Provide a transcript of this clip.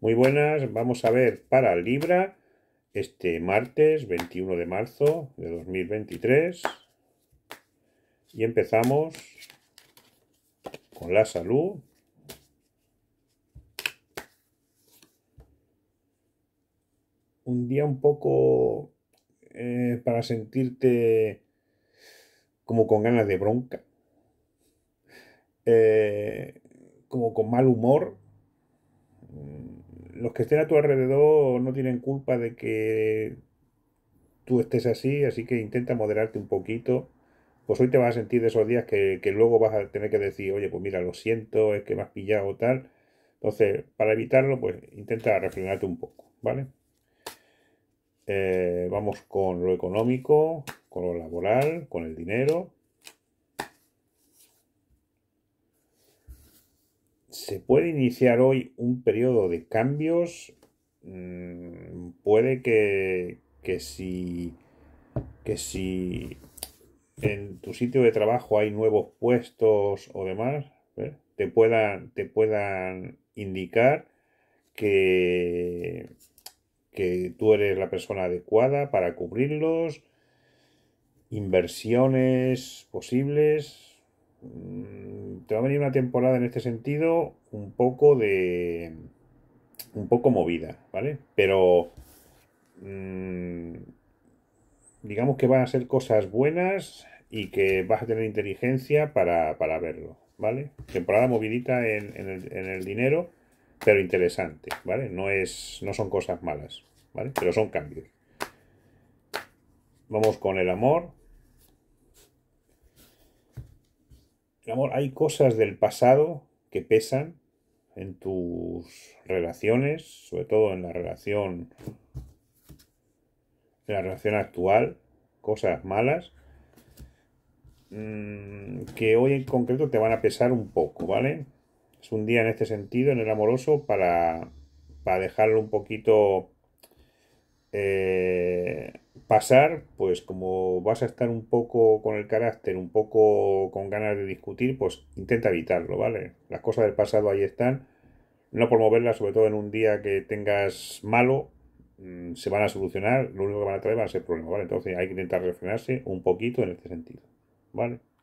Muy buenas, vamos a ver para Libra este martes 21 de marzo de 2023 y empezamos con la salud. Un día un poco eh, para sentirte como con ganas de bronca, eh, como con mal humor los que estén a tu alrededor no tienen culpa de que tú estés así, así que intenta moderarte un poquito. Pues hoy te vas a sentir de esos días que, luego vas a tener que decir, oye, pues mira, lo siento, es que me has pillado tal. Entonces, para evitarlo, pues intenta refrenarte un poco, ¿vale? Eh, vamos con lo económico, con lo laboral, con el dinero. se puede iniciar hoy un periodo de cambios. Mm, puede que, que si, que si en tu sitio de trabajo hay nuevos puestos o demás, ¿eh? te, puedan, te puedan indicar que tú eres la persona adecuada para cubrirlos, inversiones posibles, te va a venir una temporada en este sentido un poco de. un poco movida, ¿vale? Pero. Mm, digamos que van a ser cosas buenas y que vas a tener inteligencia para, verlo, ¿vale? Temporada movidita en, el, en, el, dinero, pero interesante, ¿vale? No, es, no son cosas malas, ¿vale? Pero son cambios. Vamos con el amor. amor, hay cosas del pasado que pesan en tus relaciones, sobre todo en la relación en la relación actual, cosas malas mm, que hoy en concreto te van a pesar un poco, ¿vale? Es un día en este sentido, en el amoroso, para, para dejarlo un poquito eh, pasar pues como vas a estar un poco con el carácter, un poco con ganas de discutir, pues intenta evitarlo, ¿vale? Las cosas del pasado ahí están. No por moverlas, sobre todo en un día que tengas malo, mm, se van a solucionar, lo único que van a traer va a ser problemas, ¿vale? Entonces hay que intentar refrenarse un poquito en este sentido, ¿vale?